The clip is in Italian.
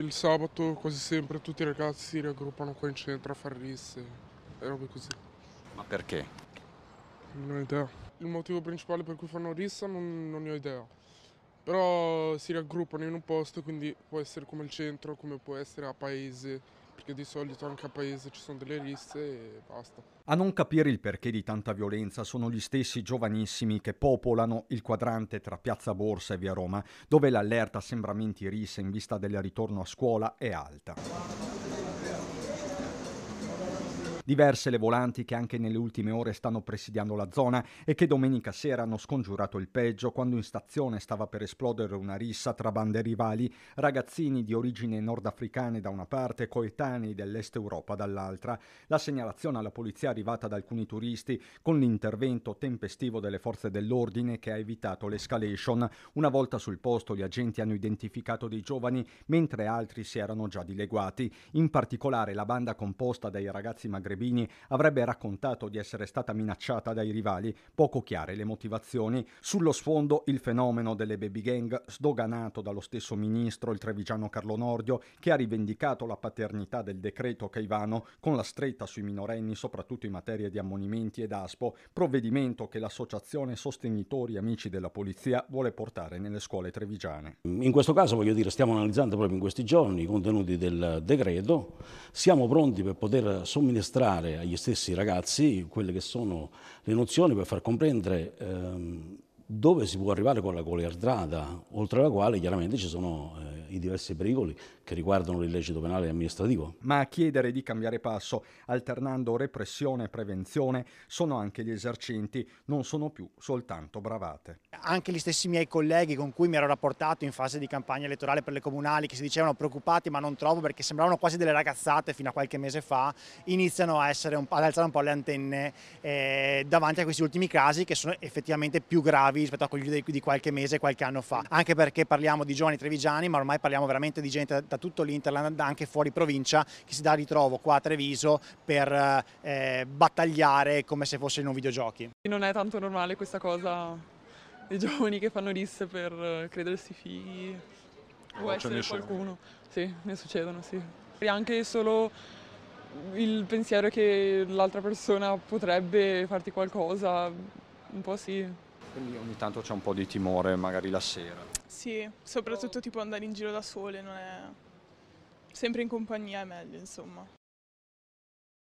Il sabato quasi sempre tutti i ragazzi si raggruppano qua in centro a far risse e robe così. Ma perché? Non ho idea. Il motivo principale per cui fanno rissa non, non ne ho idea. Però si raggruppano in un posto, quindi può essere come il centro, come può essere a paese, perché di solito anche a paese ci sono delle risse e basta. A non capire il perché di tanta violenza sono gli stessi giovanissimi che popolano il quadrante tra Piazza Borsa e Via Roma, dove l'allerta a sembramenti risse in vista del ritorno a scuola è alta. Diverse le volanti che anche nelle ultime ore stanno presidiando la zona e che domenica sera hanno scongiurato il peggio quando in stazione stava per esplodere una rissa tra bande rivali, ragazzini di origine nordafricane da una parte e coetanei dell'est Europa dall'altra. La segnalazione alla polizia è arrivata da alcuni turisti con l'intervento tempestivo delle forze dell'ordine che ha evitato l'escalation. Una volta sul posto gli agenti hanno identificato dei giovani mentre altri si erano già dileguati. In particolare la banda composta dai ragazzi magrebini Cherubini avrebbe raccontato di essere stata minacciata dai rivali, poco chiare le motivazioni. Sullo sfondo il fenomeno delle baby gang, sdoganato dallo stesso ministro, il trevigiano Carlo Nordio, che ha rivendicato la paternità del decreto Caivano con la stretta sui minorenni, soprattutto in materia di ammonimenti ed ASPO, provvedimento che l'associazione Sostenitori Amici della Polizia vuole portare nelle scuole trevigiane. In questo caso, voglio dire, stiamo analizzando proprio in questi giorni i contenuti del decreto, siamo pronti per poter somministrare inculcare agli stessi ragazzi quelle che sono le nozioni per far comprendere ehm, dove si può arrivare con la coleardrada, oltre la quale chiaramente ci sono eh, i diversi pericoli che riguardano l'illecito penale e amministrativo. Ma a chiedere di cambiare passo, alternando repressione e prevenzione, sono anche gli esercenti, non sono più soltanto bravate. Anche gli stessi miei colleghi con cui mi ero rapportato in fase di campagna elettorale per le comunali, che si dicevano preoccupati ma non trovo perché sembravano quasi delle ragazzate fino a qualche mese fa, iniziano un, ad alzare un po' le antenne eh, davanti a questi ultimi casi che sono effettivamente più gravi rispetto a quelli di qualche mese, qualche anno fa. Anche perché parliamo di giovani trevigiani, ma ormai e eh, parliamo veramente di gente da, tutto l'Interland, anche fuori provincia, che si dà ritrovo qua a Treviso per eh, battagliare come se fosse in un videogiochi. Non è tanto normale questa cosa dei giovani che fanno risse per eh, credersi figli o non essere qualcuno. Sì, ne succedono, sì. E anche solo il pensiero che l'altra persona potrebbe farti qualcosa, un po' sì. Quindi ogni tanto c'è un po' di timore, magari la sera. Sì, soprattutto tipo andare in giro da sole, non è... sempre in compagnia è meglio, insomma.